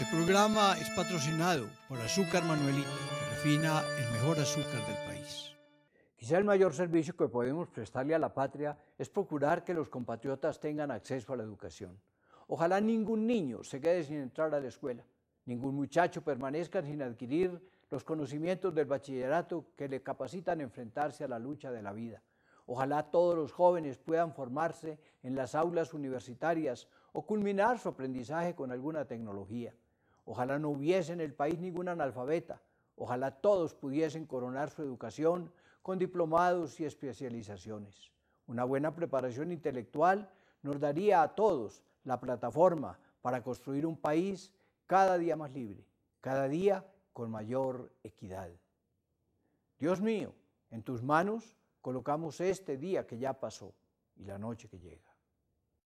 Este programa es patrocinado por Azúcar Manuelito, que refina el mejor azúcar del país. Quizá el mayor servicio que podemos prestarle a la patria es procurar que los compatriotas tengan acceso a la educación. Ojalá ningún niño se quede sin entrar a la escuela, ningún muchacho permanezca sin adquirir los conocimientos del bachillerato que le capacitan a enfrentarse a la lucha de la vida. Ojalá todos los jóvenes puedan formarse en las aulas universitarias o culminar su aprendizaje con alguna tecnología. Ojalá no hubiese en el país ningún analfabeta. Ojalá todos pudiesen coronar su educación con diplomados y especializaciones. Una buena preparación intelectual nos daría a todos la plataforma para construir un país cada día más libre, cada día con mayor equidad. Dios mío, en tus manos colocamos este día que ya pasó y la noche que llega.